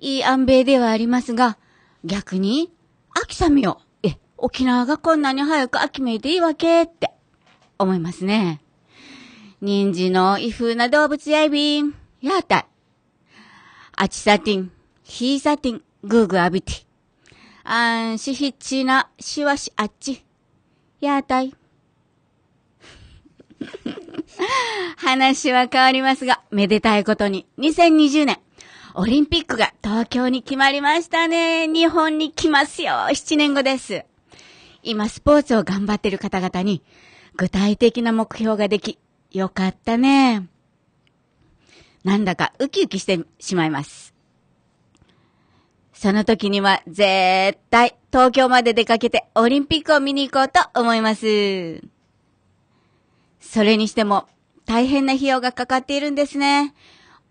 いい安米ではありますが、逆に、秋みよ。え、沖縄がこんなに早く秋めいていいわけって、思いますね。人参の異風な動物やいびん、やったい。あちさてん、ひさてん、ぐーぐー浴びて。あんしひっちな、しわしあっち。やったい。話は変わりますが、めでたいことに、2020年、オリンピックが東京に決まりましたね。日本に来ますよ。7年後です。今、スポーツを頑張ってる方々に、具体的な目標ができ、よかったね。なんだかウキウキしてしまいます。その時には絶対東京まで出かけてオリンピックを見に行こうと思います。それにしても大変な費用がかかっているんですね。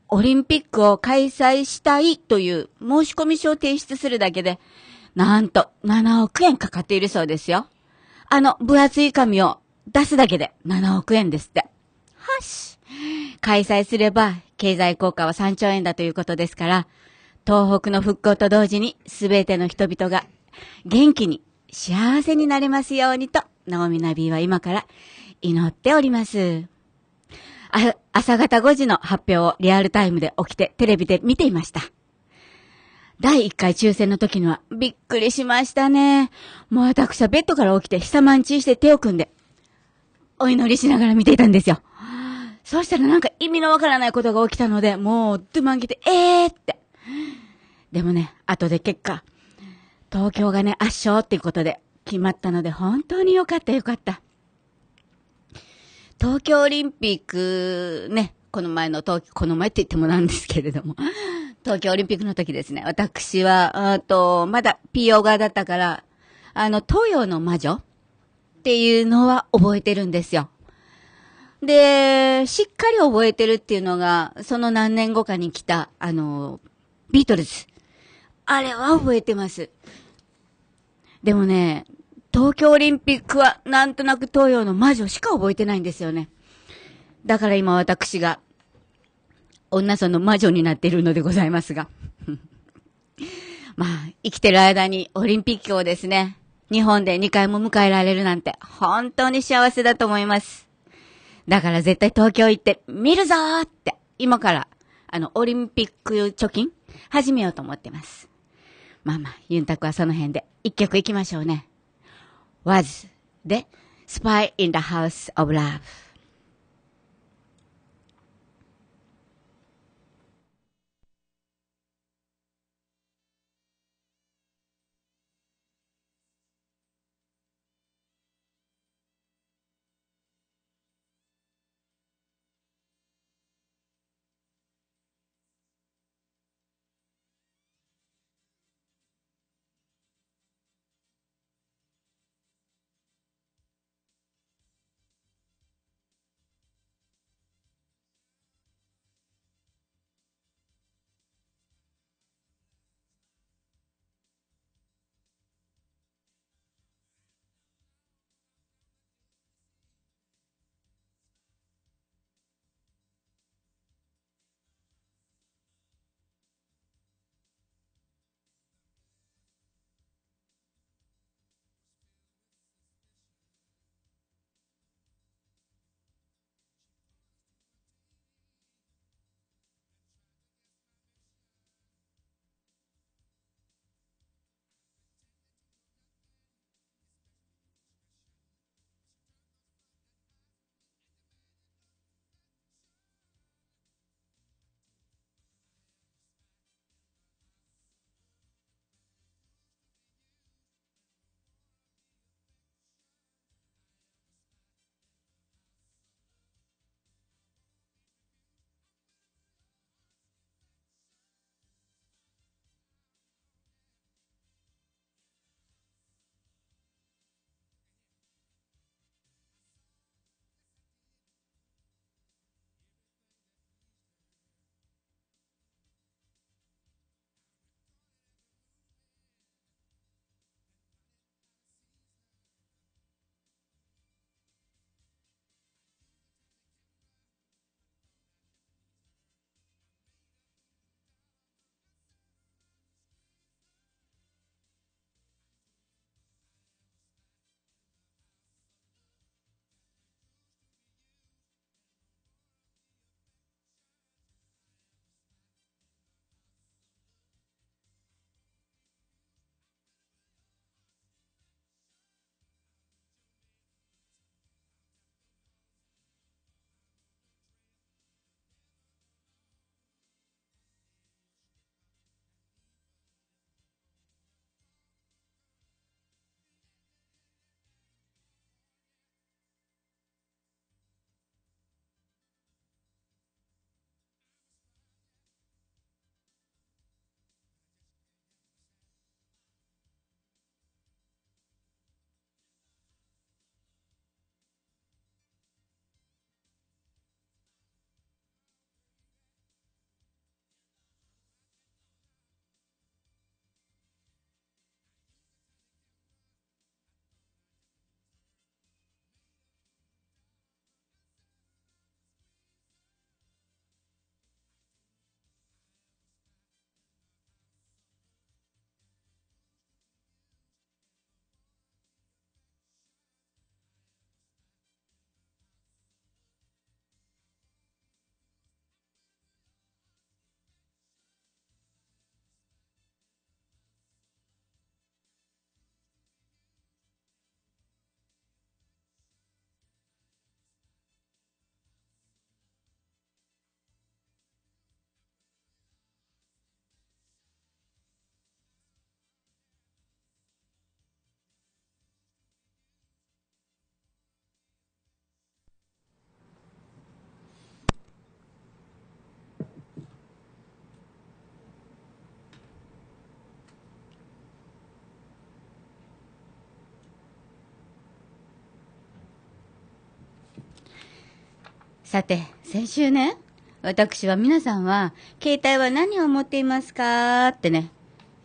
オリンピックを開催したいという申し込み書を提出するだけで、なんと7億円かかっているそうですよ。あの分厚い紙を出すだけで7億円ですって。はし。開催すれば経済効果は3兆円だということですから、東北の復興と同時に全ての人々が元気に幸せになれますようにと、ナオミナビーは今から祈っております。あ、朝方5時の発表をリアルタイムで起きてテレビで見ていました。第1回抽選の時にはびっくりしましたね。もう私はベッドから起きて久まんちして手を組んで、お祈りしながら見ていたんですよ。そうしたらなんか意味のわからないことが起きたので、もうドゥマンギて、えーって。でもね、後で結果、東京がね、圧勝っていうことで決まったので本当によかったよかった。東京オリンピック、ね、この前の東、この前って言ってもなんですけれども、東京オリンピックの時ですね、私は、あと、まだ PO 側だったから、あの、東洋の魔女っていうのは覚えてるんですよ。で、しっかり覚えてるっていうのが、その何年後かに来た、あの、ビートルズ。あれは覚えてます。でもね、東京オリンピックはなんとなく東洋の魔女しか覚えてないんですよね。だから今私が、女その魔女になっているのでございますが。まあ、生きてる間にオリンピックをですね、日本で2回も迎えられるなんて本当に幸せだと思います。だから絶対東京行って見るぞーって今からあのオリンピック貯金始めようと思ってます。まあまあ、ユンタクはその辺で一曲行きましょうね。was the spy in the house of love. さて、先週ね、私は皆さんは、携帯は何を持っていますかってね、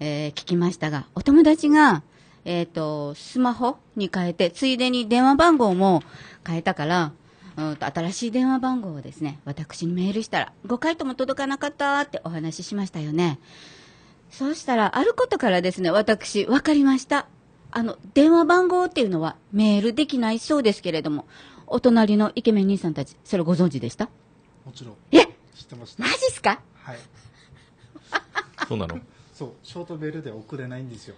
えー、聞きましたが、お友達が、えっ、ー、と、スマホに変えて、ついでに電話番号も変えたから、うんと新しい電話番号をですね、私にメールしたら、5回とも届かなかったってお話ししましたよね。そうしたら、あることからですね、私、分かりました。あの、電話番号っていうのはメールできないそうですけれども、お隣のイケメン兄さんたち、それご存知でしたもちろん。え知ってました。マジっすかはい。そうなのそう、ショートメールで送れないんですよ。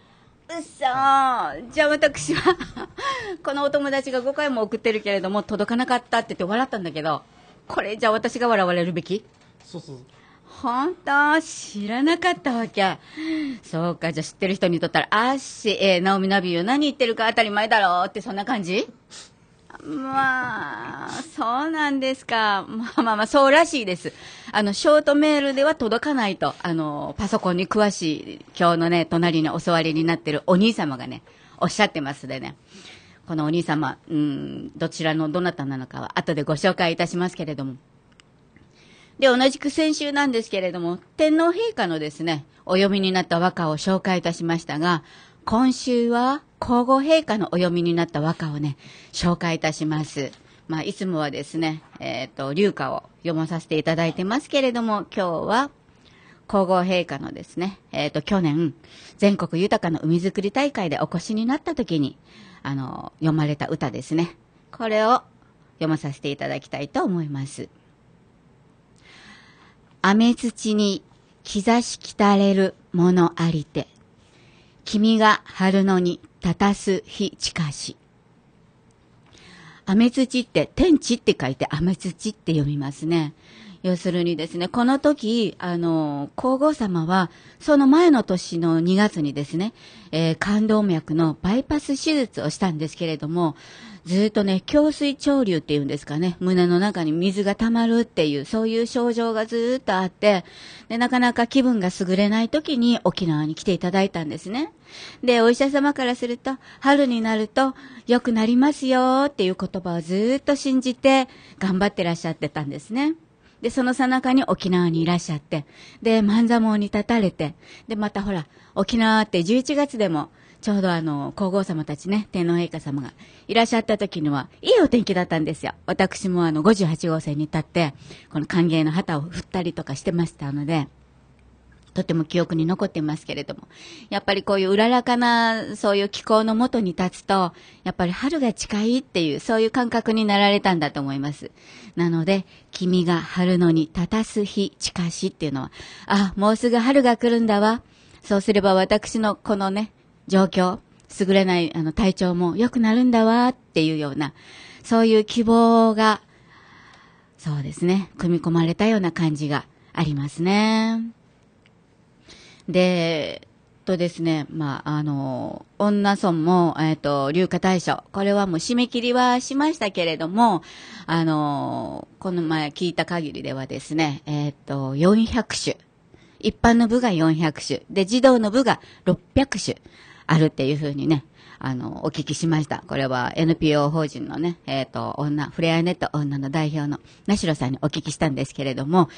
うっそーじゃあ私は このお友達が5回も送ってるけれども届かなかったって言って笑ったんだけどこれじゃあ私が笑われるべきそうそう。本当知らなかったわけそうかじゃあ知ってる人にとったら「あっし、えー、ナオミナビよ何言ってるか当たり前だろ」ってそんな感じまあ、そうなんですか。まあまあまあ、そうらしいです。あの、ショートメールでは届かないと、あの、パソコンに詳しい、今日のね、隣にお座りになってるお兄様がね、おっしゃってますでね。このお兄様、うん、どちらのどなたなのかは後でご紹介いたしますけれども。で、同じく先週なんですけれども、天皇陛下のですね、お読みになった和歌を紹介いたしましたが、今週は、皇后陛下のお読みになった和歌をね、紹介いたします。まあ、いつもはですね、えっ、ー、と、流歌を読まさせていただいてますけれども、今日は、皇后陛下のですね、えっ、ー、と、去年、全国豊かな海づくり大会でお越しになった時に、あの、読まれた歌ですね。これを読まさせていただきたいと思います。雨土に兆しきたれるものありて、君が春野に立たす日近し。雨土って、天地って書いて雨土って読みますね。要するにですね、この時、あの、皇后様は、その前の年の2月にですね、えー、冠動脈のバイパス手術をしたんですけれども、ずっとね、胸水潮流っていうんですかね、胸の中に水が溜まるっていう、そういう症状がずっとあって、で、なかなか気分が優れない時に沖縄に来ていただいたんですね。で、お医者様からすると、春になると良くなりますよっていう言葉をずっと信じて頑張ってらっしゃってたんですね。で、その最中に沖縄にいらっしゃって、で、万座網に立たれて、で、またほら、沖縄って11月でもちょうどあの、皇后様たちね、天皇陛下様がいらっしゃった時には、いいお天気だったんですよ。私もあの、58号線に立って、この歓迎の旗を振ったりとかしてましたので、とても記憶に残ってますけれども、やっぱりこういううららかな、そういう気候のもとに立つと、やっぱり春が近いっていう、そういう感覚になられたんだと思います。なので、君が春のに立たす日近しっていうのは、あ、もうすぐ春が来るんだわ。そうすれば私のこのね、状況、優れないあの体調も良くなるんだわっていうような、そういう希望が、そうですね、組み込まれたような感じがありますね。で、とですね、まあ、あの、女村も、えっ、ー、と、流化大賞。これはもう締め切りはしましたけれども、あの、この前聞いた限りではですね、えっ、ー、と、400種。一般の部が400種。で、児童の部が600種。あるっていうふうにね、あの、お聞きしました。これは NPO 法人のね、えっ、ー、と、女、ふれあいネット女の代表のなしろさんにお聞きしたんですけれども、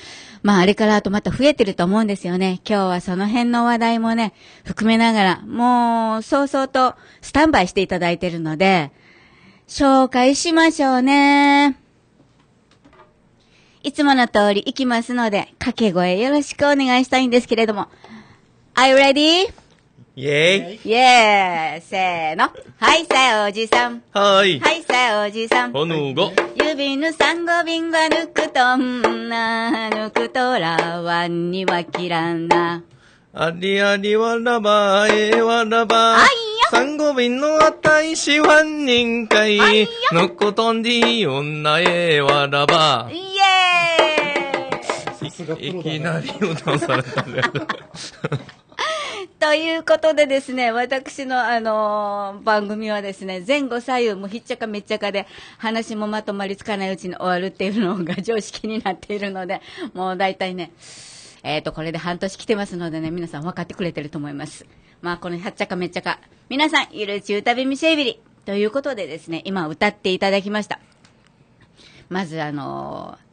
まあ、あれからあとまた増えてると思うんですよね。今日はその辺の話題もね、含めながら、もう、早々とスタンバイしていただいてるので、紹介しましょうね。いつもの通り行きますので、掛け声よろしくお願いしたいんですけれども。Are you ready? イェーイイェーイせーの。はいさおじさん。はい。はいさおじさん。ほのご。指ぬ三五瓶は抜くとんな、抜くとらわんには切らんな。ありありわらば、ええわらば。はい三五瓶のあたいしは人かい。のことんじ女ええわらば。イェーイいきなり歌わされたんだよ。ということでですね、私のあのー、番組はですね、前後左右もひっちゃかめっちゃかで、話もまとまりつかないうちに終わるっていうのが常識になっているので、もう大体ね、えっ、ー、と、これで半年来てますのでね、皆さん分かってくれてると思います。まあ、このひっちゃかめっちゃか、皆さん、ゆる中旅みせびりということでですね、今歌っていただきました。まずあのー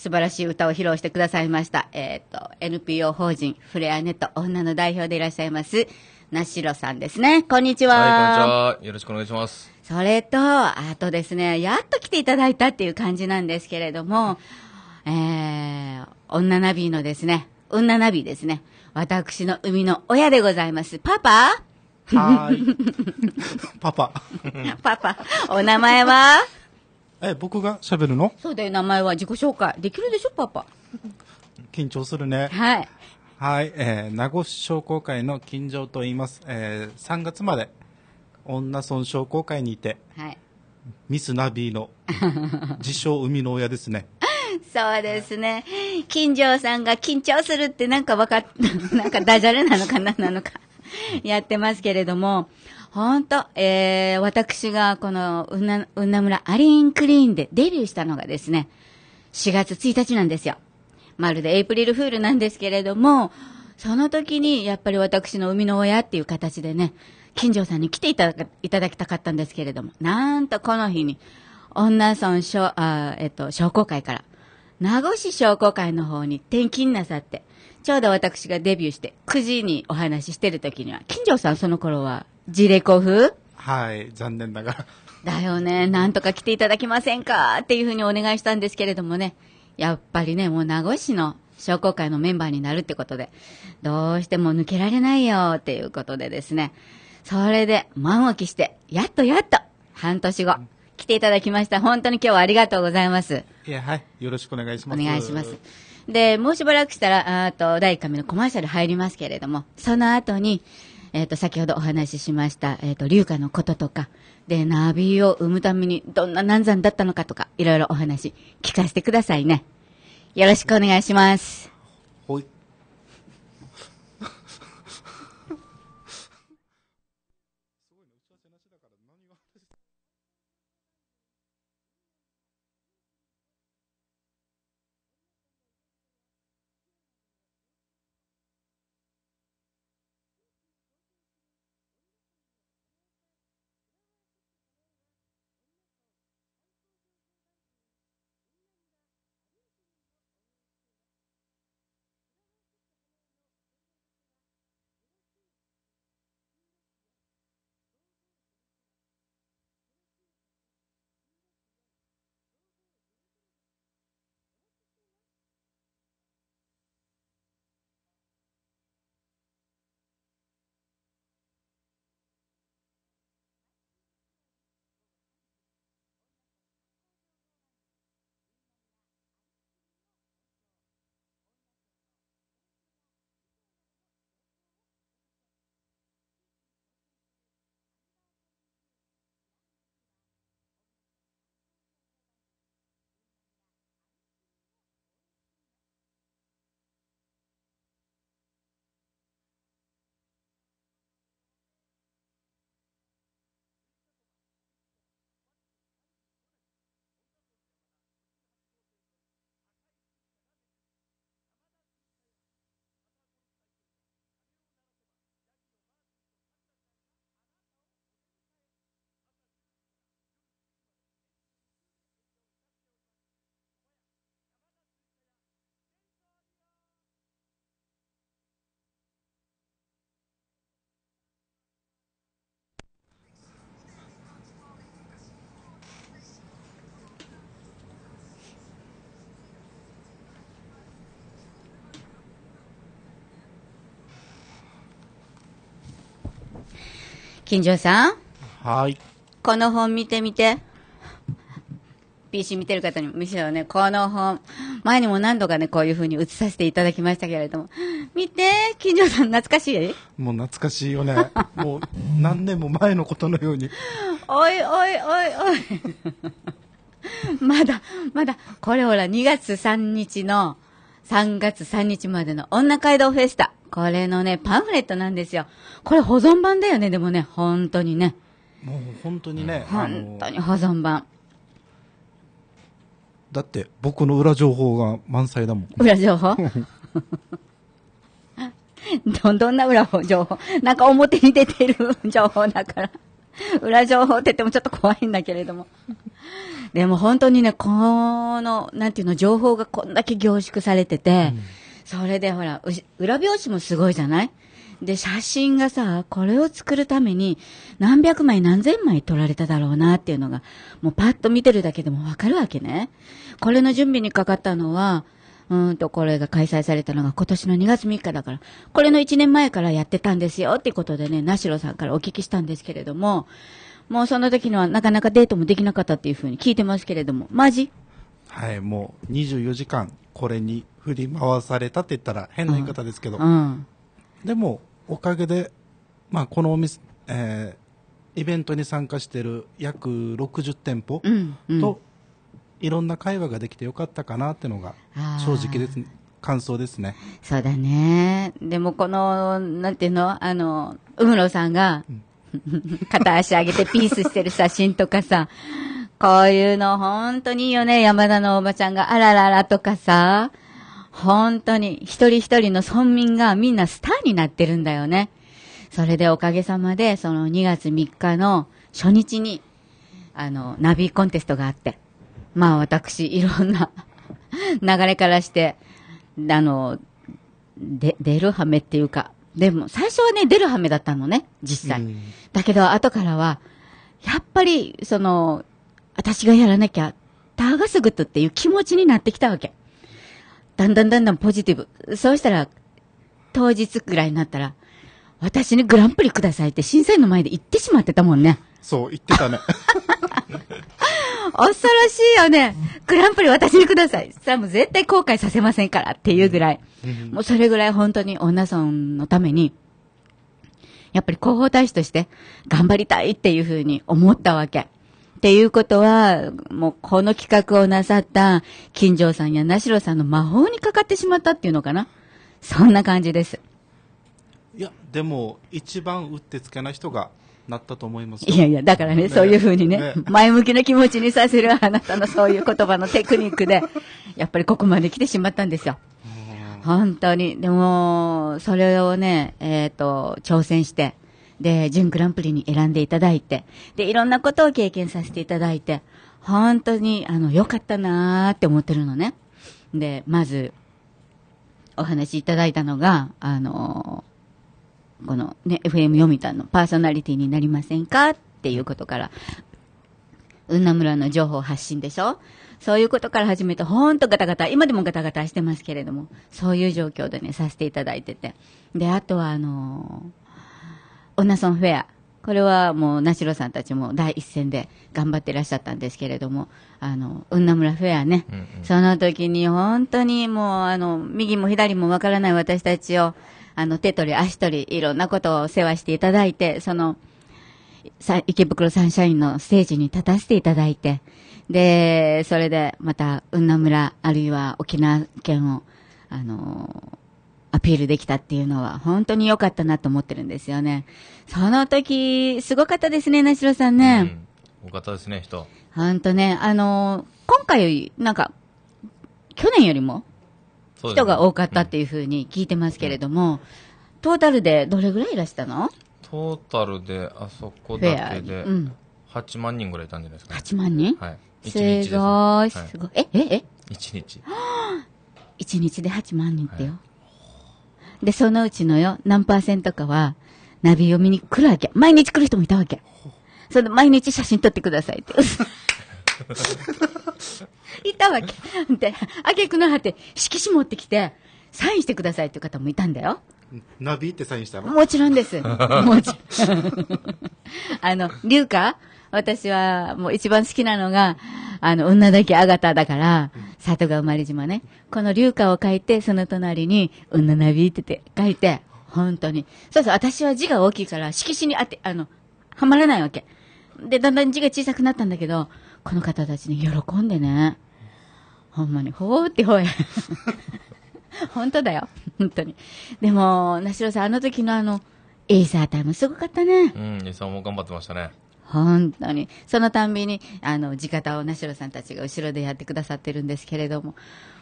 素晴らしい歌を披露してくださいました、えっ、ー、と、NPO 法人フレアネット女の代表でいらっしゃいます、なしろさんですね。こんにちは。はい、こんにちは。よろしくお願いします。それと、あとですね、やっと来ていただいたっていう感じなんですけれども、えー、女ナビのですね、女ナビですね、私の生みの親でございます。パパはい。パパ。パパ、お名前はえ、僕が喋るのそうだよ、名前は自己紹介。できるでしょ、パパ。緊張するね。はい。はい、えー、名護市商工会の金城と言います。えー、3月まで、女村商工会にいて、はい、ミスナビーの、自称生みの親ですね。そうですね。金城さんが緊張するってなんか分かっ、なんかダジャレなのかな なのかやってますけれども、本当、ええー、私がこの、うな、うな村アリーンクリーンでデビューしたのがですね、4月1日なんですよ。まるでエイプリルフールなんですけれども、その時に、やっぱり私の生みの親っていう形でね、金城さんに来ていただいただきたかったんですけれども、なんとこの日に、女村商、あえっと、商工会から、名護市商工会の方に転勤なさって、ちょうど私がデビューして、9時にお話ししてる時には、金城さんその頃はジレコフはい、残念ながら。だよね、なんとか来ていただけませんかっていうふうにお願いしたんですけれどもね、やっぱりね、もう名護市の商工会のメンバーになるってことで、どうしても抜けられないよっていうことでですね、それで満を期して、やっとやっと、半年後、来ていただきました。本当に今日はありがとうございます。いや、はい。よろしくお願いします。お願いします。で、もうしばらくしたら、あと、第1回目のコマーシャル入りますけれども、その後に、えっ、ー、と、先ほどお話ししました、えっ、ー、と、龍化のこととか、で、ナビを生むためにどんな難産だったのかとか、いろいろお話聞かせてくださいね。よろしくお願いします。金城さん。はい。この本見てみて。PC 見てる方にも、むしろね、この本、前にも何度かね、こういうふうに映させていただきましたけれども、見て、金城さん、懐かしいもう懐かしいよね。もう何年も前のことのように。おいおいおいおい。まだ、まだ、これほら、2月3日の、3月3日までの女街道フェスタ。これのね、パンフレットなんですよ。これ保存版だよね、でもね、本当にね。もう本当にね。本当に保存版。だって僕の裏情報が満載だもん。裏情報 ど、どんな裏情報なんか表に出てる情報だから。裏情報って言ってもちょっと怖いんだけれども。でも本当にね、この、なんていうの、情報がこんだけ凝縮されてて、うんそれでほら、裏表紙もすごいじゃないで、写真がさ、これを作るために何百枚何千枚撮られただろうなっていうのが、もうパッと見てるだけでもわかるわけね。これの準備にかかったのは、うんと、これが開催されたのが今年の2月3日だから、これの1年前からやってたんですよってことでね、なしろさんからお聞きしたんですけれども、もうその時のはなかなかデートもできなかったっていうふうに聞いてますけれども、マジはい、もう24時間これに振り回されたって言ったら変な言い方ですけど、うんでもおかげで、まあ、このお店、えー、イベントに参加している約60店舗と、うんうんいろんな会話ができてよかったかなっていうのが正直です、感想ですね。そうだね。でもこの、なんていうのあの、さんが、うん、片足上げてピースしてる写真とかさ、こういうの本当にいいよね。山田のおばちゃんが、あらららとかさ。本当に、一人一人の村民がみんなスターになってるんだよね。それでおかげさまで、その2月3日の初日に、あの、ナビコンテストがあって。まあ私、いろんな流れからして、あの、で、出るはめっていうか、でも、最初はね、出るはめだったのね、実際。だけど、後からは、やっぱり、その、私がやらなきゃ、ターガスグッドっていう気持ちになってきたわけ。だんだんだんだんポジティブ。そうしたら、当日ぐらいになったら、私にグランプリくださいって審査員の前で言ってしまってたもんね。そう、言ってたね。恐ろしいよね。グランプリ私にください。それはもう絶対後悔させませんからっていうぐらい。もうそれぐらい本当に女村のために、やっぱり広報大使として頑張りたいっていうふうに思ったわけ。っていうことは、もうこの企画をなさった金城さんや那城さんの魔法にかかってしまったっていうのかな。そんな感じです。いや、でも、一番うってつけない人がなったと思いますいやいや、だからね、ねそういうふうにね、ね、前向きな気持ちにさせるあなたのそういう言葉のテクニックで、やっぱりここまで来てしまったんですよ。本当に。でも、それをね、えっ、ー、と、挑戦して、で、準グランプリに選んでいただいて、で、いろんなことを経験させていただいて、本当に、あの、良かったなーって思ってるのね。で、まず、お話しいただいたのが、あのー、このね、FM 読みたのパーソナリティになりませんかっていうことから、うん南村の情報発信でしょそういうことから始めて、ほんとガタガタ、今でもガタガタしてますけれども、そういう状況でね、させていただいてて。で、あとはあのーオナソンフェア。これはもう、なしさんたちも第一線で頑張ってらっしゃったんですけれども、あの、うんな村フェアね、うんうん、その時に本当にもう、あの、右も左もわからない私たちを、あの、手取り足取り、いろんなことを世話していただいて、その、池袋サンシャインのステージに立たせていただいて、で、それでまた、なむ村、あるいは沖縄県を、あのアピールできたっていうのは本当に良かったなと思ってるんですよね。その時、すごかったですね、なしろさんね。うん、多かったですね、人。本当ね、あのー、今回より、なんか、去年よりも人が多かったっていうふうに聞いてますけれども、うん、トータルでどれぐらいいらしたのトータルで、あそこだけで、8万人ぐらいいたんじゃないですか、ね。8万人はい。すごい、すごい。え、え、え ?1 日。1 日で8万人ってよ。はいで、そのうちのよ、何パーセントかは、ナビ読みに来るわけ。毎日来る人もいたわけ。それで、毎日写真撮ってくださいって。いたわけ。で、あげくの果て、色紙持ってきて、サインしてくださいっていう方もいたんだよ。ナビってサインしたのもちろんです。もちろん。あの、流花私はもう一番好きなのが、あの、女だけあがただから、里が生まれ島ね。この流花を書いて、その隣に、女なびいてて書いて、本当に。そうそう、私は字が大きいから、色紙に当て、あの、はまらないわけ。で、だんだん字が小さくなったんだけど、この方たちに喜んでね。ほんまに、ほおってほえ。本当だよ。本当に。でも、なしろさん、あの時のあの、エイサータイムすごかったね。うん、エイサーも頑張ってましたね。本当に。そのたんびに、あの、地方をなしろさんたちが後ろでやってくださってるんですけれども、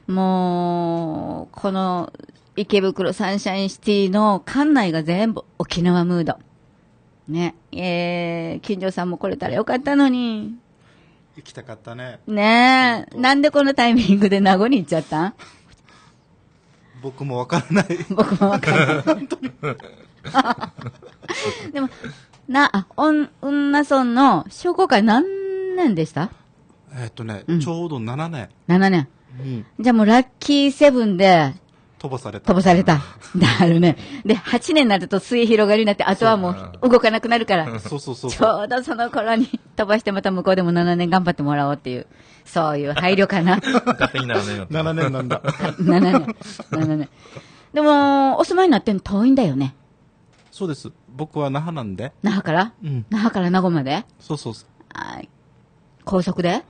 もう、この、池袋サンシャインシティの館内が全部沖縄ムード。ね。えー、金城さんも来れたらよかったのに。行きたかったね。ねえ。なんでこのタイミングで名護に行っちゃった 僕もわからない。僕もわからない。本でも、な、あ、おん、女村の商工会何年でしたえっとね、うんちょうど7年。?7 年。うんじゃあもうラッキーセブンで飛ばされた。飛ばされた。なるね。で、8年になると末広がりになって、あとはもう動かなくなるから。そうそうそうちょうどその頃に飛ばしてまた向こうでも7年頑張ってもらおうっていう、そういう配慮かな。勝手に7年なんだ。7年。7年。でも、お住まいになってんの遠いんだよね。そうです。僕は那覇なんで。那覇からうん。那覇から名護までそうそうそう。はい。高速で、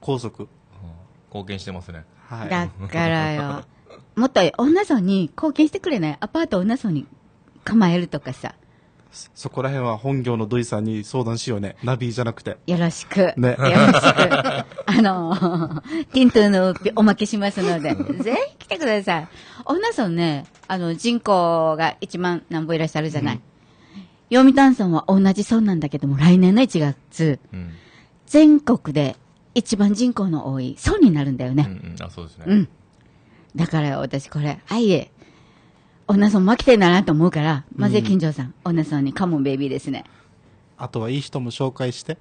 高速。貢献してますね。はい。だからよ。もっと女村に貢献してくれないアパート女村に構えるとかさ。そこら辺は本業の土井さんに相談しようね。ナビじゃなくて。よろしく。ねよろしく。あの、ティントゥのおまけしますので、ぜひ来てください。女村ね、あの、人口が1万何ぼいらっしゃるじゃない。読谷村は同じ村なんだけども、来年の1月、うん、全国で一番人口の多い村になるんだよね。うん、うん、あ、そうですね。うん。だから私これ、あいえ、女村負けてんだなと思うから、まず金城さん、女村にカモンベイビーですね。あとはいい人も紹介して。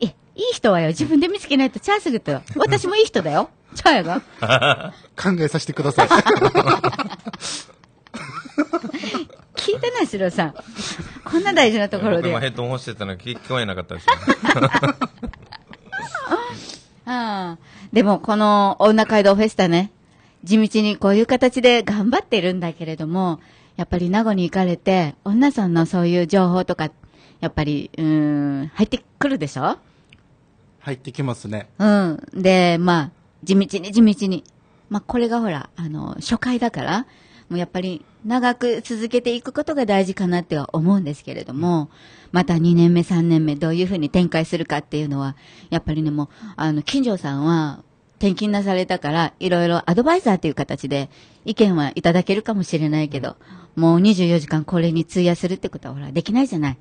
え、いい人はよ、自分で見つけないとチャンスグッドよ。私もいい人だよ。チャーやが。考えさせてください。聞いてない、しろさん。こんな大事なところで。今ヘッドホンしてたの聞こえなかったです ああ。でも、この、女街道フェスタね、地道にこういう形で頑張っているんだけれども、やっぱり名護に行かれて、女さんのそういう情報とか、やっぱり、うん、入ってくるでしょ入ってきますね。うん。で、まあ、地道に地道に。まあ、これがほら、あの、初回だから、もうやっぱり長く続けていくことが大事かなっては思うんですけれども、また2年目、3年目、どういうふうに展開するかっていうのは、やっぱりね、もう、あの、金城さんは、転勤なされたから、いろいろアドバイザーという形で意見はいただけるかもしれないけど、もう24時間これに費やするってことはほら、できないじゃない。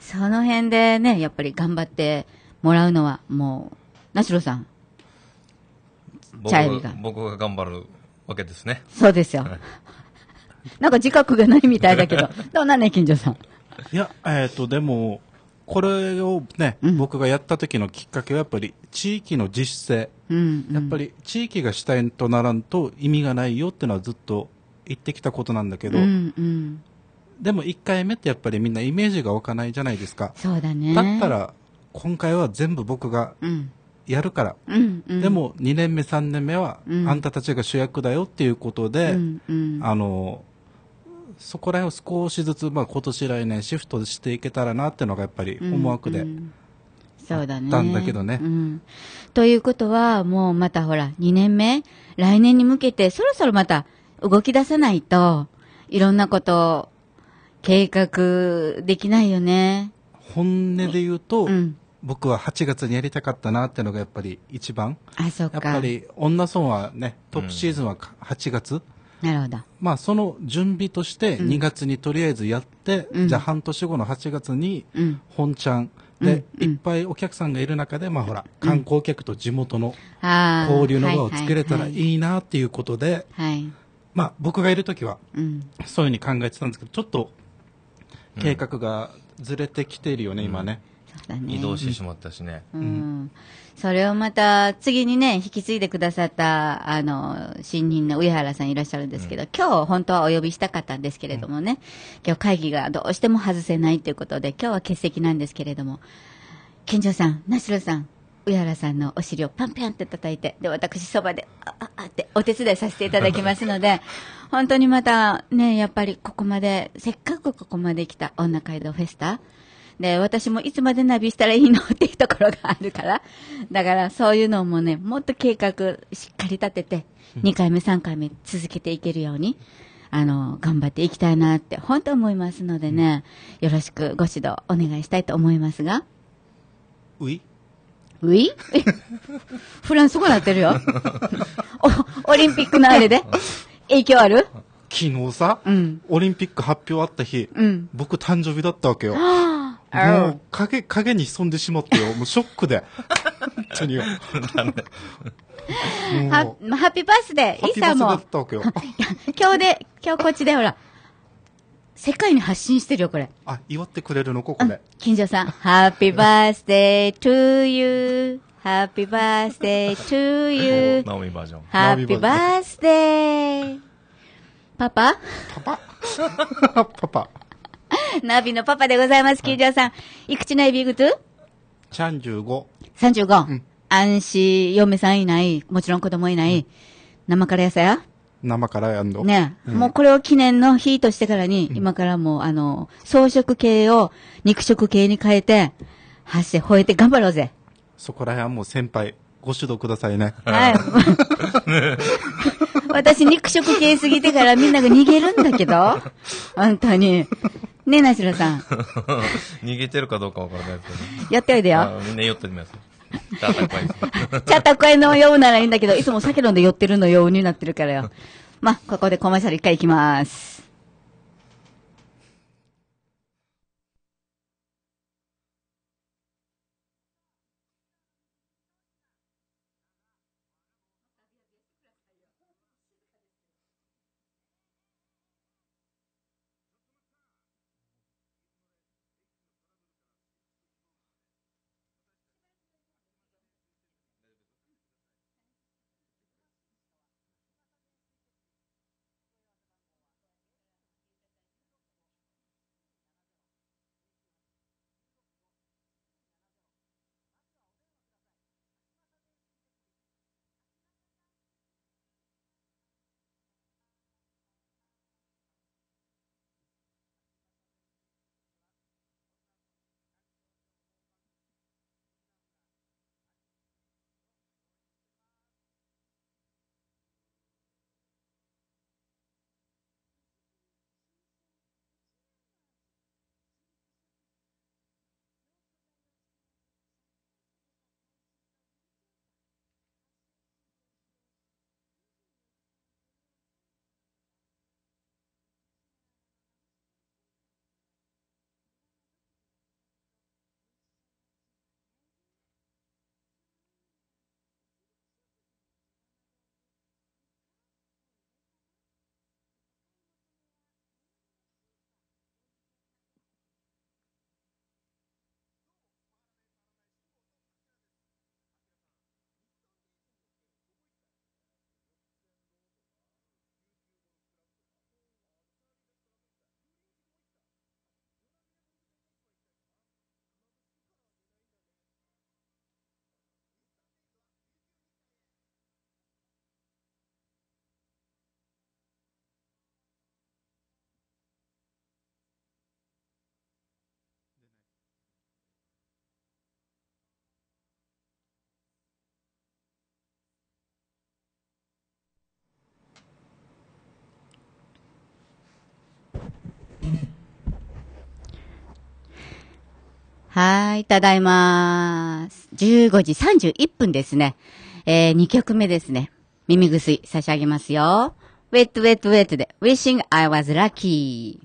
その辺でね、やっぱり頑張ってもらうのは、もう、なしろさん、チャイが。僕が頑張るわけですね。そうですよ。なんか自覚がないみたいだけど。どうなんね、金城さん。いや、えっ、ー、と、でも、これをね、うん、僕がやった時のきっかけはやっぱり地域の自主性、うんうん、やっぱり地域が主体とならんと意味がないよっていうのはずっと言ってきたことなんだけど、うんうん、でも1回目ってやっぱりみんなイメージが湧かないじゃないですかそうだねだったら今回は全部僕がやるから、うんうん、でも2年目3年目はあんたたちが主役だよっていうことで、うんうん、あのそこら辺を少しずつ、まあ、今年来年シフトしていけたらなっていうのがやっぱり思惑で。うんうんそうだね。たんだけどね、うん。ということは、もうまたほら、2年目、来年に向けて、そろそろまた動き出さないと、いろんなこと計画できないよね。本音で言うと、うん、僕は8月にやりたかったなっていうのがやっぱり一番。あ、そうか。やっぱり、女村はね、トップシーズンは8月。うんなるほど。まあ、その準備として2月にとりあえずやって、うん、じゃあ半年後の8月に本ちゃんで、いっぱいお客さんがいる中で、まあ、ほら、観光客と地元の交流の場を作れたらいいなっていうことで、まあ、僕がいる時は、そういうふうに考えてたんですけど、ちょっと計画がずれてきているよね、今ね。ね移動してしまったしね。うん、うんそれをまた次にね、引き継いでくださった、あの、新任の上原さんいらっしゃるんですけど、うん、今日本当はお呼びしたかったんですけれどもね、うん、今日会議がどうしても外せないということで、今日は欠席なんですけれども、健常さん、那城さん、上原さんのお尻をパンパンって叩いて、で、私そばで、あ、あ、あってお手伝いさせていただきますので、本当にまたね、やっぱりここまで、せっかくここまで来た女街道フェスタ、で、私もいつまでナビしたらいいのっていうところがあるから、だからそういうのもね、もっと計画しっかり立てて、2回目、3回目続けていけるように、あの、頑張っていきたいなって、本当思いますのでね、よろしくご指導お願いしたいと思いますが。ういウィ フランス語なってるよオリンピックのあれで影響ある昨日さ、うん、オリンピック発表あった日、うん、僕誕生日だったわけよ。もう影、影に潜んでしまってよ。もうショックで。本当によ。ハッピーバースデー、イーサーも。今日で、今日こっちでほら。世界に発信してるよ、これ。あ、祝ってくれるのここで。金城さん、ハッピーバースデー to you. ハッピーバースデー to you. ーハッピーバースデー。パパパパ パパ。ナビのパパでございます、キージさん。いくつのエビグト ?35。35。うん。安心、嫁さんいない、もちろん子供いない、うん、生から野菜や生からやんの。ね、うん、もうこれを記念の日としてからに、うん、今からもう、あの、草食系を肉食系に変えて、発して吠えて頑張ろうぜ。そこら辺はもう先輩、ご指導くださいね。はい。私、肉食系すぎてからみんなが逃げるんだけど、あんたに。ねえ、なしろさん。逃げてるかどうかわからないですけど、やっておいでよ。みんな酔ってみます。チャタコエ。チャタコエの酔うならいいんだけど、いつも酒飲んで酔ってるの酔うになってるからよ。まあ、ここでコマーシャル一回行きます。はい、ただいまーす。15時31分ですね。えー、2曲目ですね。耳薬差し上げますよ。w ェットウェットウェットで、Wishing I was lucky.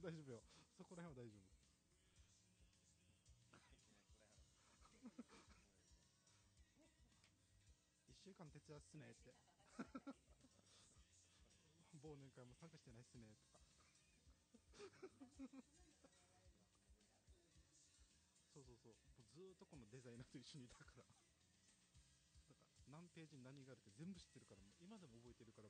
大丈夫よそこら辺は大丈夫1 週間徹夜っすねって 忘年会も参加してないっすねとかそうそうそうもうずーっとこのデザイナーと一緒にいたからだから何ページに何があるって全部知ってるから今でも覚えてるから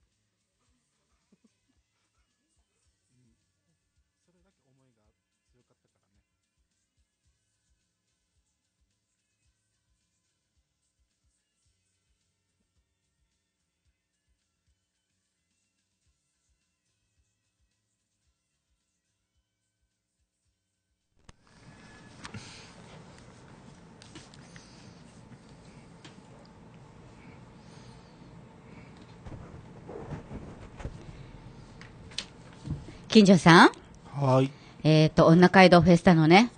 金城さん。はい。えっ、ー、と、女街道フェスタのね、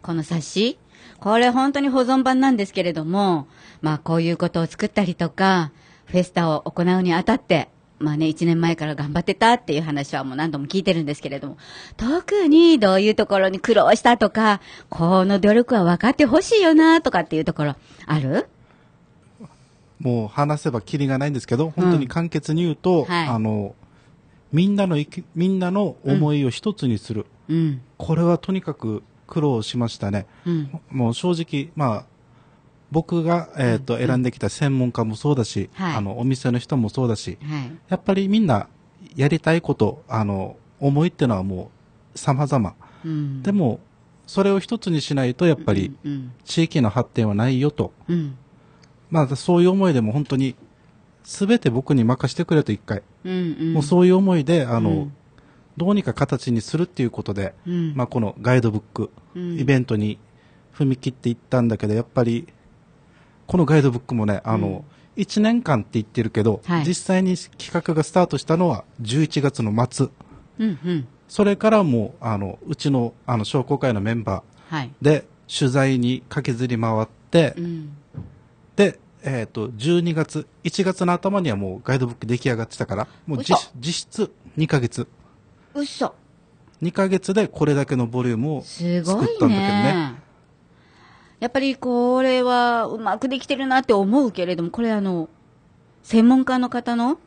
この冊子。これ本当に保存版なんですけれども、まあこういうことを作ったりとか、フェスタを行うにあたって、まあね、1年前から頑張ってたっていう話はもう何度も聞いてるんですけれども、特にどういうところに苦労したとか、この努力は分かってほしいよなとかっていうところ、あるもう話せばきりがないんですけど、本当に簡潔に言うと、うんはい、あの、みんなのみんなの思いを一つにする、うん、これはとにかく苦労しましたね、うん、もう正直、まあ、僕が、えーと、選んできた専門家もそうだし、はい、あのお店の人もそうだし、はい、やっぱりみんなやりたいことあの思いっていうのはもう様々、うん、でもそれを一つにしないとやっぱり地域の発展はないよと、うん、まあ、そういう思いでも本当にすべて僕に任せてくれと一回、うんうん、もうそういう思いで、あの、うん、どうにか形にするっていうことで、うん、まあこのガイドブック、うん、イベントに踏み切っていったんだけど、やっぱり、このガイドブックもね、あの、うん、1年間って言ってるけど、はい、実際に企画がスタートしたのは11月の末。うんうん、それからもう、あの、うちの、あの、商工会のメンバーで取材に駆けずり回って、うん、えっ、ー、と、12月、1月の頭にはもうガイドブック出来上がってたから、もう実実質2ヶ月。嘘。2ヶ月でこれだけのボリュームを作ったんだけどね。ねやっぱりこれはうまくできてるなって思うけれども、これあの、専門家の方の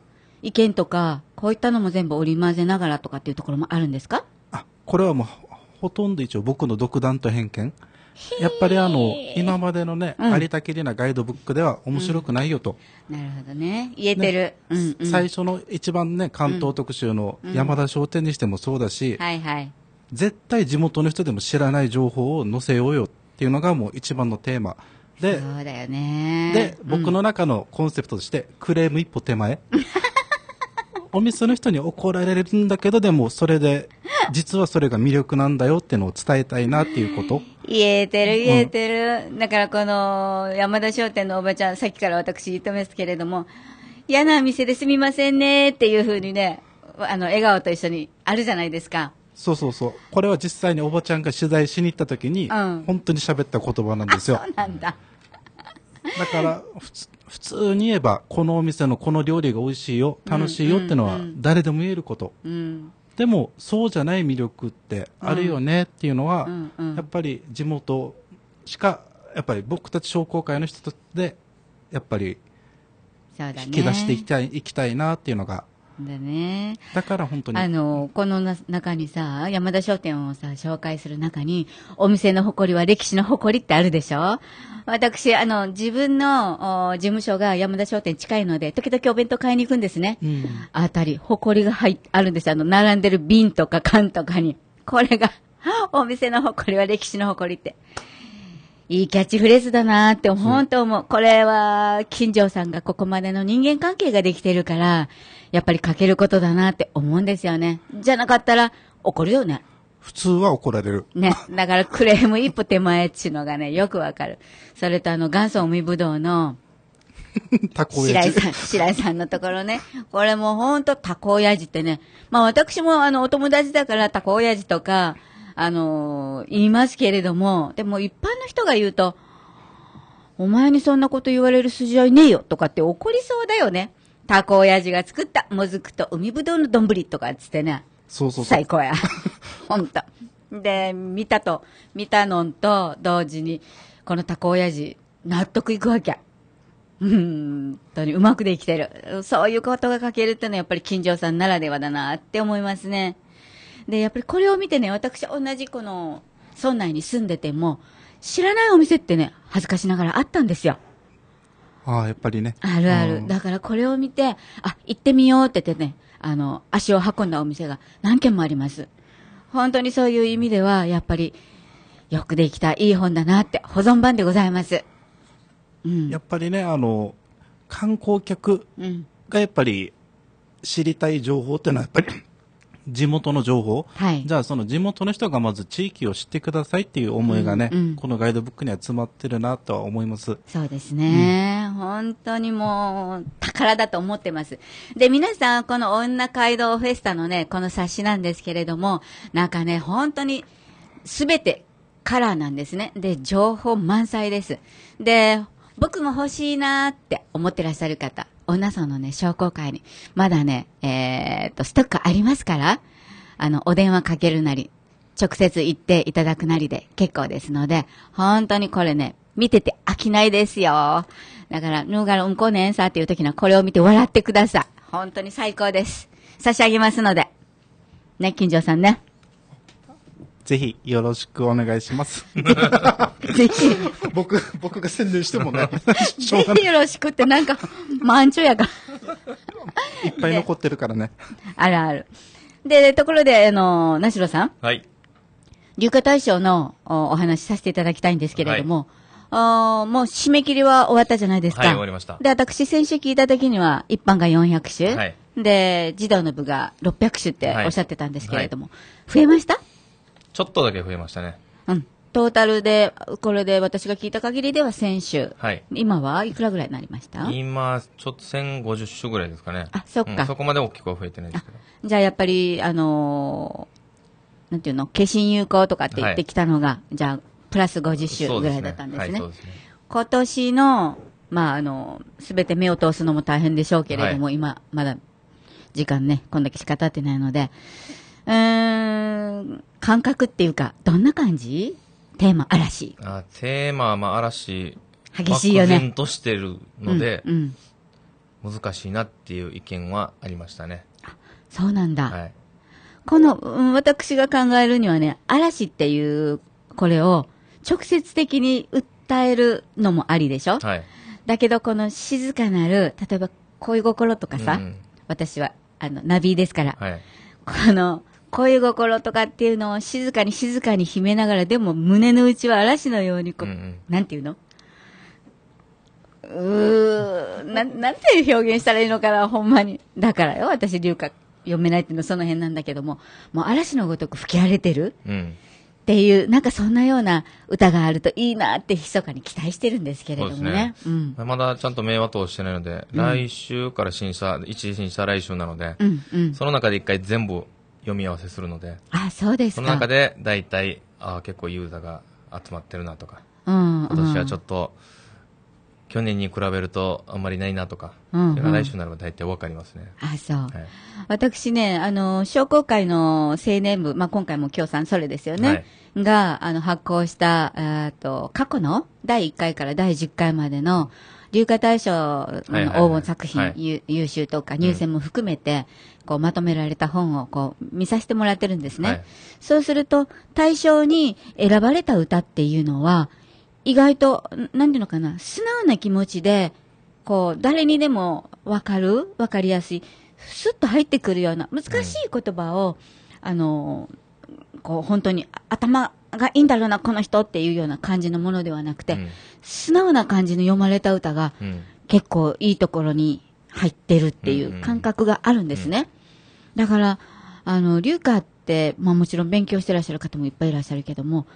意見とか、こういったのも全部織り交ぜながらとかっていうところもあるんですかあ、これはもうほとんど一応僕の独断と偏見。やっぱりあの、今までのね、有田きりなガイドブックでは面白くないよと。うん、なるほどね。言えてる、ねうんうん、最初の一番ね、関東特集の山田商店にしてもそうだし、うんはいはい、絶対地元の人でも知らない情報を載せようよっていうのがもう一番のテーマ。で、そうだよね。で、僕の中のコンセプトとして、クレーム一歩手前。お店の人に怒られるんだけどでもそれで 実はそれが魅力なんだよっていうのを伝えたいなっていうこと言えてる言えてる、うん、だからこの山田商店のおばちゃんさっきから私言ってますけれども嫌な店ですみませんねっていうふうにねあの笑顔と一緒にあるじゃないですかそうそうそうこれは実際におばちゃんが取材しに行った時に、うん、本当に喋った言葉なんですよそうなんだだから普通普通に言えばこのお店のこの料理が美味しいよ楽しいよってのは誰でも言えること、うんうん、でもそうじゃない魅力ってあるよねっていうのは、うんうんうん、やっぱり地元しかやっぱり僕たち商工会の人たちでやっぱり引き出していきたい,、いきたいなっていうのがだね。だから本当に。あの、この中にさ、山田商店をさ、紹介する中に、お店の誇りは歴史の誇りってあるでしょ私、あの、自分の事務所が山田商店近いので、時々お弁当買いに行くんですね。うん、あたり、誇りが入あるんですあの、並んでる瓶とか缶とかに。これが、お店の誇りは歴史の誇りって。いいキャッチフレーズだなって、本当思う。うん、これは、金城さんがここまでの人間関係ができてるから、やっぱりかけることだなって思うんですよね。じゃなかったら怒るよね。普通は怒られる。ね。だからクレーム一歩手前っちのがね、よくわかる。それとあの、元祖海ぶどうの、たこやじ。白井さん、白井さんのところね。これもうほんとたこやじってね。まあ私もあの、お友達だからたこやじとか、あのー、言いますけれども、でも一般の人が言うと、お前にそんなこと言われる筋合いねえよとかって怒りそうだよね。たこ親父が作ったもずくと海ぶどうの丼とかっつってね。そうそう最高や。ほんと。で、見たと、見たのんと同時に、このたこ親父、納得いくわけ。うんとにうまくできてる。そういうことが書けるってのはやっぱり金城さんならではだなって思いますね。で、やっぱりこれを見てね、私同じこの村内に住んでても、知らないお店ってね、恥ずかしながらあったんですよ。あやっぱりね。あるある。うん、だからこれを見て、あ、行ってみようって言ってね、あの、足を運んだお店が何軒もあります。本当にそういう意味では、やっぱり、よくできたいい本だなって、保存版でございます。うん、やっぱりね、あの、観光客がやっぱり知りたい情報っていうのは、やっぱり、うん地元の情報、はい、じゃあその地元の人がまず地域を知ってくださいっていう思いがね、うんうん、このガイドブックには詰まってるなとは思いますそうですね、うん、本当にもう宝だと思ってますで皆さんこの女街道フェスタのねこの冊子なんですけれどもなんかね本当に全てカラーなんですねで情報満載ですで僕も欲しいなって思ってらっしゃる方、女村のね、商工会に、まだね、えー、っと、ストックありますから、あの、お電話かけるなり、直接行っていただくなりで結構ですので、本当にこれね、見てて飽きないですよ。だから、ヌーガルうんこねんさっていう時にはこれを見て笑ってください。本当に最高です。差し上げますので。ね、金城さんね。ぜひよろしくお願いします。ぜひ。僕、僕が宣伝してもね、し ょぜひよろしくって、なんか、満潮やが。いっぱい残ってるからね。あるある。で、ところで、あの、なしろさん、はい。流化大賞のおお話しさせていただきたいんですけれども、あーもう締め切りは終わったじゃないですか。はい、終わりました。で、私、先週聞いた時には、一般が400種、はいで、児童の部が600種っておっしゃってたんですけれども、増えましたちょっとだけ増えましたね。うん。トータルで、これで私が聞いた限りでは先週。はい。今はいくらぐらいになりました今、ちょっと1050種ぐらいですかね。あ、そっか、うん、そこまで大きくは増えてないですけど。じゃあやっぱり、あのー、なんていうの、化身有効とかって言ってきたのが、はい、じゃあ、プラス50種ぐらいだったんですね。すねはい、すね今年の、まあ、あの、すべて目を通すのも大変でしょうけれども、はい、今、まだ時間ね、こんだけしか経ってないので、うん、感覚っていうか、どんな感じテーマ、嵐。あテーマはまあ嵐。激しいよね。としてるので、うんうん、難しいなっていう意見はありましたね。あそうなんだ。はい、この、うん、私が考えるにはね、嵐っていう、これを直接的に訴えるのもありでしょ、はい、だけど、この静かなる、例えば恋心とかさ、うん、私は、あの、ナビですから、はい、この、恋心とかっていうのを静かに静かに秘めながら、でも胸の内は嵐のようにこう、うんうん、なんていうのうーな、なんて表現したらいいのかな、ほんまに。だからよ、私、龍歌読めないっていうのはその辺なんだけども、もう嵐のごとく吹き荒れてる、うん、っていう、なんかそんなような歌があるといいなって、密かに期待してるんですけれどもね。ねうん、まだちゃんと名和通してないので、うん、来週から審査、一審査来週なので、うんうん、その中で一回全部読み合わせするのであそうですその中で大体あ結構ユーザーが集まってるなとか、うんうん、今年はちょっと去年に比べるとあんまりないなとか、うんうん、来週になれば大体わかりますね。あそう、はい、私ね、あの、商工会の青年部、まあ、今回も共産それですよね。はい、が、あの、発行した、えっと、過去の第1回から第10回までの、流化大賞の応募作品、優秀とか入選も含めて、こうまとめられた本をこう見させてもらってるんですね、はい、そうすると大賞に選ばれた歌っていうのは意外と何ていうのかな素直な気持ちでこう誰にでも分かる分かりやすいスッと入ってくるような難しい言葉を、うん、あのこう、本当に頭がいいんだろうな、この人っていうような感じのものではなくて、うん、素直な感じの読まれた歌が、結構いいところに入ってるっていう感覚があるんですね。うんうん、だから、あの、流歌って、まあもちろん勉強してらっしゃる方もいっぱいいらっしゃるけども、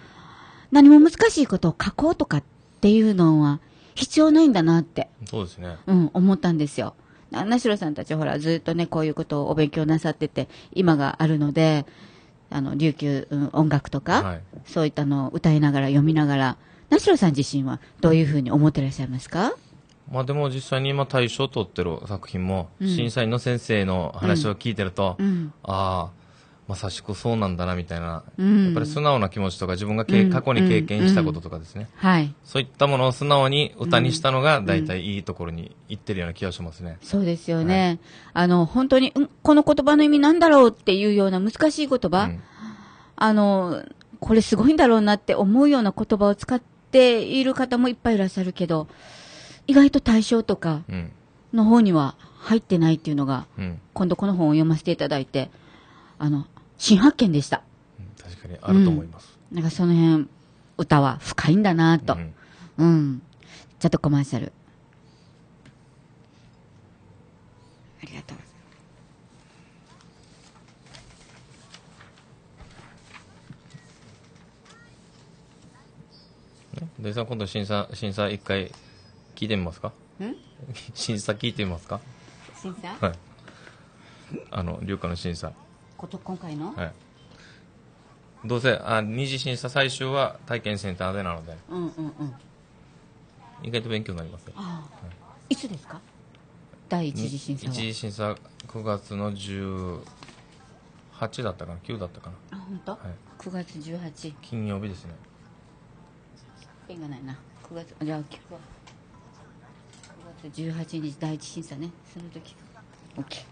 何も難しいことを書こうとかっていうのは必要ないんだなって。そうですね。うん、思ったんですよ。なしろさんたちほらずっとね、こういうことをお勉強なさってて、今があるので、あの、琉球、うん、音楽とか、はい、そういったのを歌いながら、読みながら、那城さん自身はどういうふうに思ってらっしゃいますかまあでも実際に今大賞を取ってる作品も、審査員の先生の話を聞いてると、うんうん、ああ、まさしくそうなんだなみたいな、うん、やっぱり素直な気持ちとか自分が、うん、過去に経験したこととかですね、はい、そういったものを素直に歌にしたのが大体いいところにいってるような気がしますね、そうですよね、はい、あの本当に、うん、この言葉の意味なんだろうっていうような難しい言葉、あのこれすごいんだろうなって思うような言葉を使っている方もいっぱいいらっしゃるけど意外と対象とかの方には入ってないっていうのが、今度この本を読ませていただいてあの新発見でした。うん、確かにあると思います。うん、なんかその辺、歌は深いんだなと、うん。うん。ちょっとコマーシャル。ありがとうございます。土さ今度審査審査一回聞いてみますか 審査聞いてみますか審査はいあの、旅館の審査。こと今回の、はい、どうせあ二次審査最終は体験センターでなので、うんうんうん、意外と勉強になりますよ、ああい、つですか第一次審査は一次審査9月の18だったかな9だったかなあ本当、はい、9月18金曜日ですねペンがないな9月じゃあ今日月18日第一審査ねその時 OK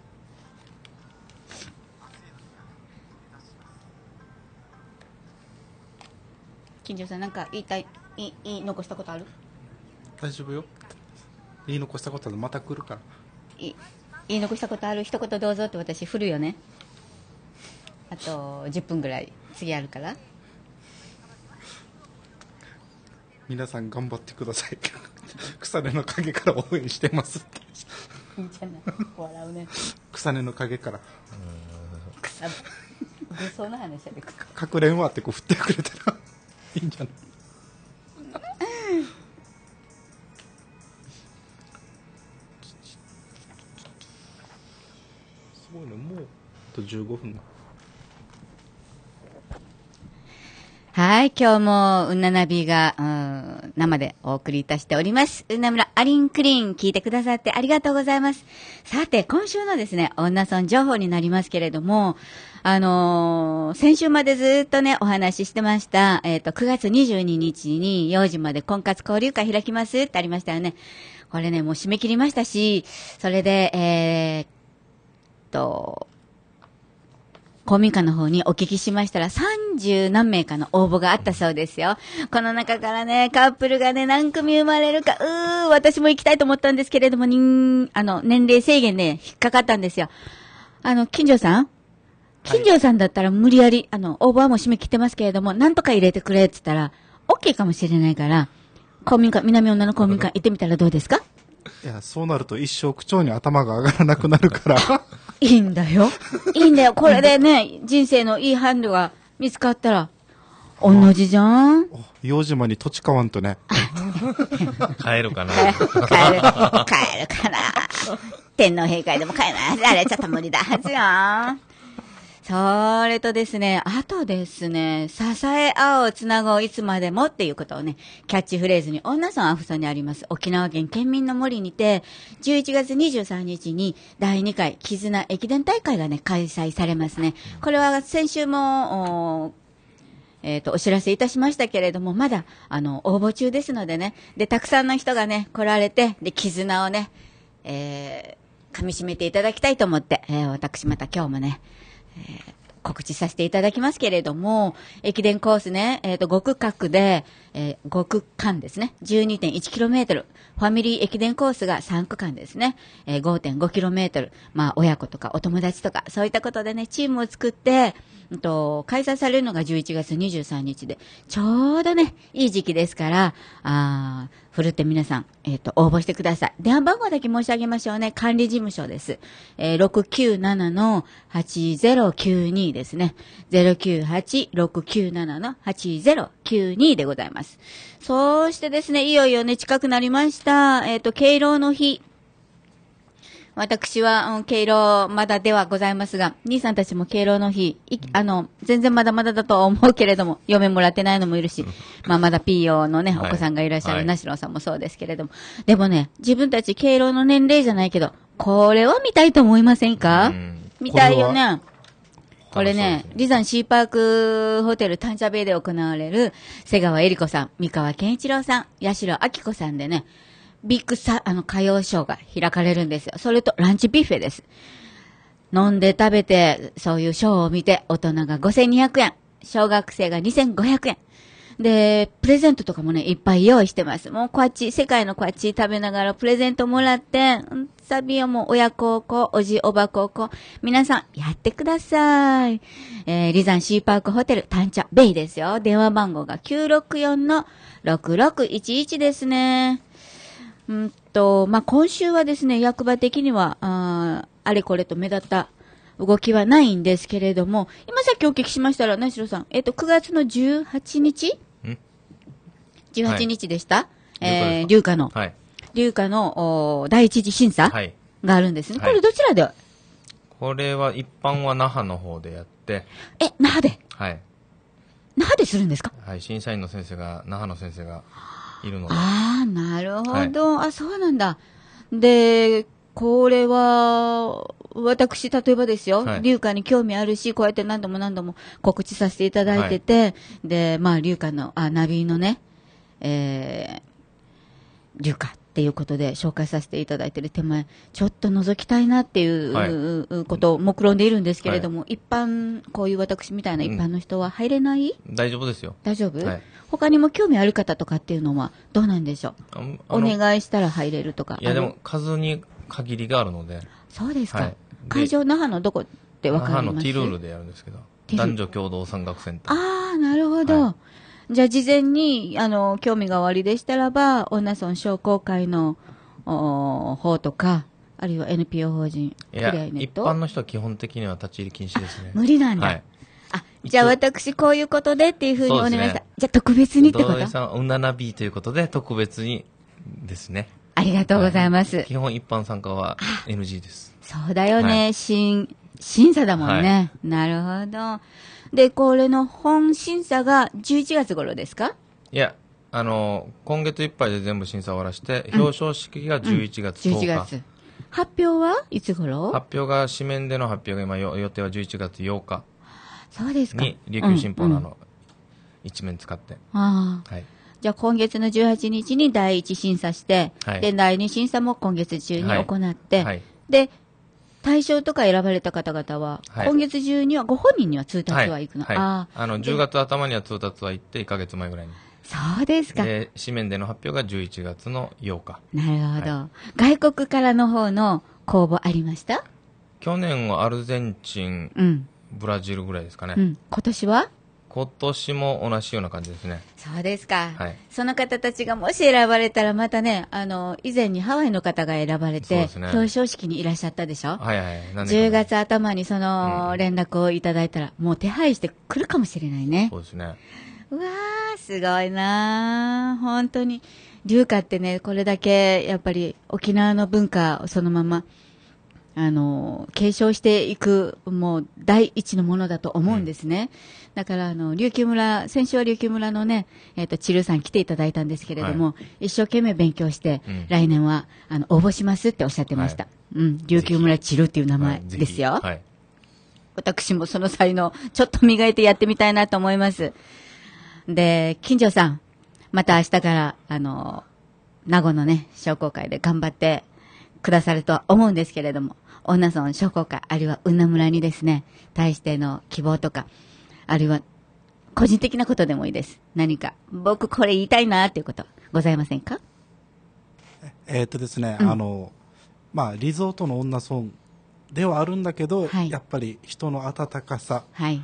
金城さんなんか言いたい言い残したことある大丈夫よ言い残したことあるまた来るからい言い残したことある一言どうぞって私振るよねあと10分ぐらい次あるから皆さん頑張ってください 草根の陰から応援してますっていいじゃない笑うね草根の陰から草物騒 話やでかくれんわってこう振ってくれたらいいんじゃないすごいねもうあと15分だはい、今日も、うんななびが、うん、生でお送りいたしております。うなむらアリンクリーン聞いてくださってありがとうございます。さて、今週のですね、女村情報になりますけれども、あのー、先週までずっとね、お話ししてました、えっ、ー、と、9月22日に4時まで婚活交流会開きますってありましたよね。これね、もう締め切りましたし、それで、えー、っと、公民館の方にお聞きしましたら、30何名かの応募があったそうですよ。この中からね、カップルがね、何組生まれるか、うー、私も行きたいと思ったんですけれども、にん、あの、年齢制限で、ね、引っかかったんですよ。あの、金城さん金城さんだったら無理やり、あの、応募はもう締め切ってますけれども、なんとか入れてくれって言ったら、OK かもしれないから、公民館、南女の公民館行ってみたらどうですかいや、そうなると一生区長に頭が上がらなくなるからいいんだよ。いいんだよ。これでね、人生のいいハンドが見つかったら、同じじゃん。洋島に土地買わんとね。帰るかな。帰る、帰るかな。天皇陛下でも帰らない。あれ、ちょっと無理だはずよ。それとですね、あとですね、支え合おう、つなごう、いつまでもっていうことをね、キャッチフレーズに、女村アフさんにあります、沖縄県県民の森にて、11月23日に第2回絆駅伝大会がね、開催されますね。これは先週も、えっ、ー、と、お知らせいたしましたけれども、まだ、あの、応募中ですのでね、で、たくさんの人がね、来られて、で、絆をね、えー、噛み締めていただきたいと思って、えー、私また今日もね、えー告知させていただきますけれども、駅伝コースね、えっ、ー、と、5区で、えー、5間ですね、12.1km。ファミリー駅伝コースが3区間ですね、えー、5.5km。まあ、親子とかお友達とか、そういったことでね、チームを作って、んと、開催されるのが11月23日で、ちょうどね、いい時期ですから、あー、ふるって皆さん、えっ、ー、と、応募してください。電話番号だけ申し上げましょうね。管理事務所です。えー、697の8092ですね。098-697 8092でございます。そしてですね、いよいよね、近くなりました。えっ、ー、と、敬老の日。私は、うん、敬老まだではございますが、兄さんたちも敬老の日、い、あの、全然まだまだだと思うけれども、嫁もらってないのもいるし、まあまだ PO のね、お子さんがいらっしゃる、なしろさんもそうですけれども、でもね、自分たち敬老の年齢じゃないけど、これは見たいと思いませんか見たいよね。これね、ねリザンシーパークホテルタンチャベイで行われる、瀬川恵里子さん、三河健一郎さん、八代明子さんでね、ビッグさ、あの、歌謡ショーが開かれるんですよ。それと、ランチビュッフェです。飲んで食べて、そういうショーを見て、大人が5200円、小学生が2500円。で、プレゼントとかもね、いっぱい用意してます。もう、こっち、世界のこっち食べながらプレゼントもらって、サビオも親孝行、おじおば孝行、皆さん、やってください。えー、リザンシーパークホテル、タンチャベイですよ。電話番号が964の6611ですね。うんと、まあ、今週はですね、役場的には、ああれこれと目立った動きはないんですけれども、今さっきお聞きしましたら、ね、しろさん、えっ、ー、と、9月の18日 ?18 日でした、はい、えー、流下の。はい。流下の、お第一次審査があるんですね。はい、これどちらで、はい、これは一般は那覇の方でやって。え、那覇ではい。那覇でするんですかはい、審査員の先生が、那覇の先生が。いるので。ああ、なるほど、はい、あ、そうなんだ。で、これは、私、例えばですよ、はい、花に興味あるし、こうやって何度も何度も告知させていただいてて、はい、で、まあ、流花の、あ、ナビのね、えー、流花っていうことで紹介させていただいている手前、ちょっと覗きたいなっていうことを目論んでいるんですけれども、はい、一般、こういう私みたいな一般の人は入れない、うん、大丈夫ですよ。大丈夫、はい、他にも興味ある方とかっていうのはどうなんでしょうお願いしたら入れるとか。いや、でも数に限りがあるので。そうですか。はい、会場、那覇のどこって分かります那覇のティルールでやるんですけど。男女共同参画センター。ああ、なるほど。はいじゃあ事前に、あの、興味がおありでしたらば、オーナ女村商工会の、お方とか、あるいは NPO 法人、いや、一般の人は基本的には立ち入り禁止ですね。無理なんだ。はい、あ、じゃあ私こういうことでっていうふうにお願いした。ね、じゃあ特別にってことさん、おなな B ということで、特別にですね。ありがとうございます。はい、基本一般参加は NG です。そうだよね。はい、審、審査だもんね。なるほど。で、これの本審査が11月頃ですかいや、あの、今月いっぱいで全部審査終わらして、表彰式が11月10日。うん月発表はいつ頃発表が、紙面での発表が今、予定は11月8日。そうですか。に、琉球新報の、うんうん、一面使って。ああ。はい。じゃあ今月の18日に第一審査して、はい、で、第二審査も今月中に行って、はいはい、で、対象とか選ばれた方々は、今月中にはご本人には通達は行くの、はいはい、ああの10月頭には通達は行って1か月前ぐらいにそうですかで紙面での発表が11月の8日なるほど、外国からの方の公募ありました去年はアルゼンチン、うん、ブラジルぐらいですかね、うん、今年は今年も同じような感じですね。そうですか。はい、その方たちがもし選ばれたら、またね、あの、以前にハワイの方が選ばれて、ね、表彰式にいらっしゃったでしょはいはい。10月頭にその連絡をいただいたら、うん、もう手配してくるかもしれないね。そうですね。うわー、すごいなー。本当に。龍華ってね、これだけ、やっぱり沖縄の文化をそのまま、あの、継承していく、もう第一のものだと思うんですね。うんだから、あの、琉球村、先週は琉球村のね、えっ、ー、と、チルさん来ていただいたんですけれども、はい、一生懸命勉強して、うん、来年は、あの、応募しますっておっしゃってました。はい、うん、琉球村チルっていう名前ですよ。はい、私もその才能、ちょっと磨いてやってみたいなと思います。で、金城さん、また明日から、あの、名護のね、商工会で頑張ってくださるとは思うんですけれども、女村商工会、あるいは女村にですね、対しての希望とか、あるいは、個人的なことでもいいです。何か、僕これ言いたいなっていうこと、ございませんかえー、っとですね、うん、あの、まあ、リゾートの女村ではあるんだけど、はい、やっぱり人の温かさ、はい、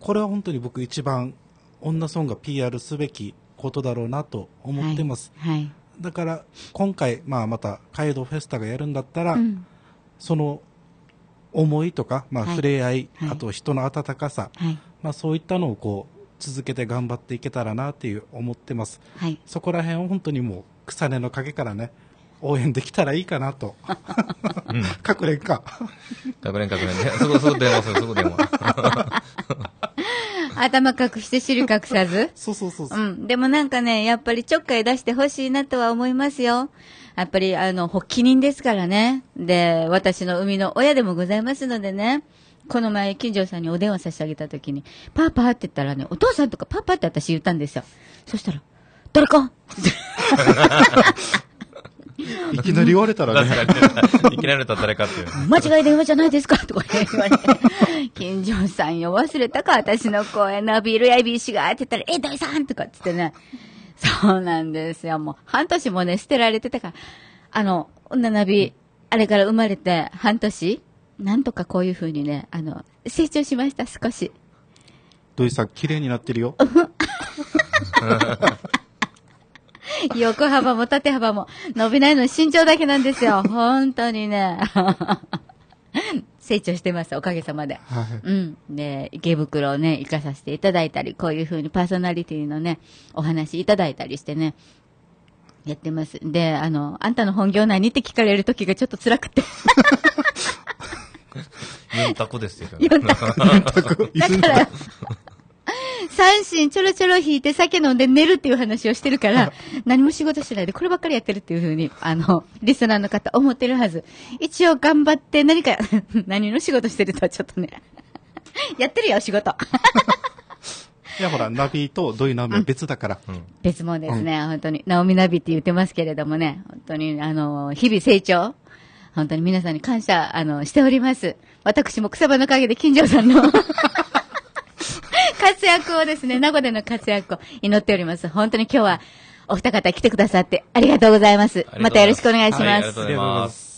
これは本当に僕一番女村が PR すべきことだろうなと思ってます、はい、だから今回、まあ、またカイドフェスタがやるんだったら、うん、その思いとか、まあ、触れ合い、あと人の温かさ、まあ、そういったのをこう続けて頑張っていけたらなという思ってます、はい、そこら辺を本当にもう草根の陰からね応援できたらいいかなと、うん、隠れんか隠れん隠れんねそこそこ電話するそこ電話 頭隠して汁隠さずそうそうそうそう、うん、でもなんかねやっぱりちょっかい出してほしいなとは思いますよやっぱりあの発起人ですからねで私の生みの親でもございますのでねこの前、金城さんにお電話さしてあげたときに、パパって言ったらね、お父さんとかパパって私言ったんですよ。そしたら、誰か いきなり言われたらね。いきなりた誰かっていう。間違い電話じゃないですかとか言われて。金城さんよ、忘れたか私の声のビールやいびしがって言ったら、え、大さんとかっつってね。そうなんですよ。もう半年もね、捨てられてたから。あの、女ナビ、あれから生まれて半年なんとかこういうふうにね、あの、成長しました、少し。土井さん、綺麗になってるよ。横幅も縦幅も伸びないの身長だけなんですよ。本当にね。成長してます、おかげさまで。はい、うん。で、池袋をね、行かさせていただいたり、こういうふうにパーソナリティのね、お話いただいたりしてね、やってます。で、あの、あんたの本業何って聞かれる時がちょっと辛くて 4 択ですよ。4 択。だから、三振ちょろちょろ引いて酒飲んで寝るっていう話をしてるから、何も仕事しないでこればっかりやってるっていうふうに、あの、リスナーの方思ってるはず。一応頑張って何か、何の仕事してるとはちょっとね、やってるよ、仕事。いやほら、ナビと土井直美は別だから。別もですね、うん、本当に。オミナビって言ってますけれどもね、本当に、あの、日々成長本当に皆さんに感謝、あの、しております。私も草場の陰で金城さんの 活躍をですね、名屋での活躍を祈っております。本当に今日はお二方来てくださってありがとうございます。ますまたよろしくお願いします。はい、ありがとうございます。